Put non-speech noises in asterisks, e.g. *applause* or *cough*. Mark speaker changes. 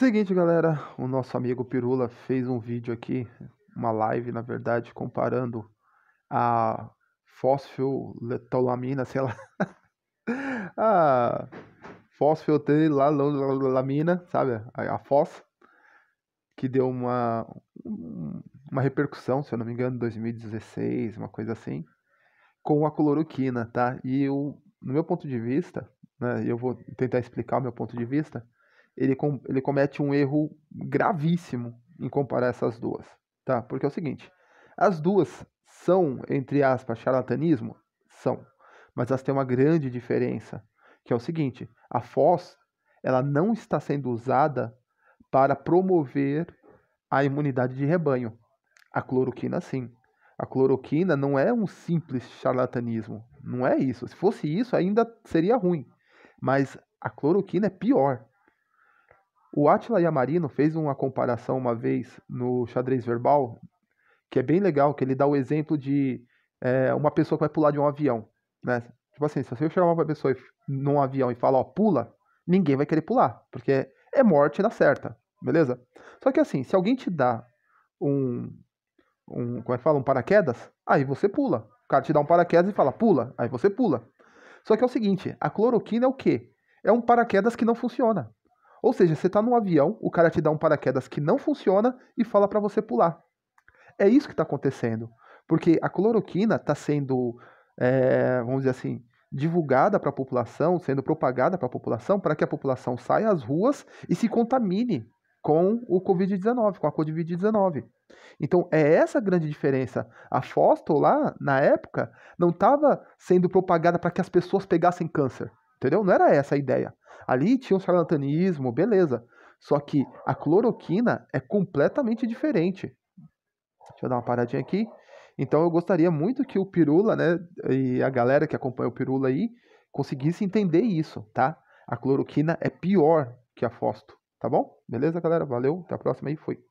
Speaker 1: Seguinte, galera, o nosso amigo Pirula fez um vídeo aqui, uma live, na verdade, comparando a fosfiletolamina, sei lá, *laughs* a fosfiletolamina, sabe, a FOS, que deu uma, uma repercussão, se eu não me engano, em 2016, uma coisa assim, com a cloroquina, tá? E eu, no meu ponto de vista, né, eu vou tentar explicar o meu ponto de vista, ele, com, ele comete um erro gravíssimo em comparar essas duas, tá? Porque é o seguinte, as duas são, entre aspas, charlatanismo? São. Mas elas têm uma grande diferença, que é o seguinte, a FOS, ela não está sendo usada para promover a imunidade de rebanho. A cloroquina, sim. A cloroquina não é um simples charlatanismo. Não é isso. Se fosse isso, ainda seria ruim. Mas a cloroquina é pior. O Atila Yamarino fez uma comparação uma vez no xadrez verbal, que é bem legal, que ele dá o exemplo de é, uma pessoa que vai pular de um avião. Né? Tipo assim, se você chamar uma pessoa num avião e falar, ó, pula, ninguém vai querer pular, porque é morte na certa, beleza? Só que assim, se alguém te dá um, um como é que fala, um paraquedas, aí você pula. O cara te dá um paraquedas e fala, pula, aí você pula. Só que é o seguinte, a cloroquina é o quê? É um paraquedas que não funciona. Ou seja, você está no avião, o cara te dá um paraquedas que não funciona e fala para você pular. É isso que está acontecendo. Porque a cloroquina está sendo, é, vamos dizer assim, divulgada para a população, sendo propagada para a população, para que a população saia às ruas e se contamine com o Covid-19, com a Covid-19. Então, é essa a grande diferença. A fosto lá, na época, não estava sendo propagada para que as pessoas pegassem câncer, entendeu? Não era essa a ideia. Ali tinha um charlatanismo, beleza. Só que a cloroquina é completamente diferente. Deixa eu dar uma paradinha aqui. Então eu gostaria muito que o Pirula, né, e a galera que acompanha o Pirula aí, conseguisse entender isso, tá? A cloroquina é pior que a fósforo, tá bom? Beleza, galera? Valeu, até a próxima aí, fui.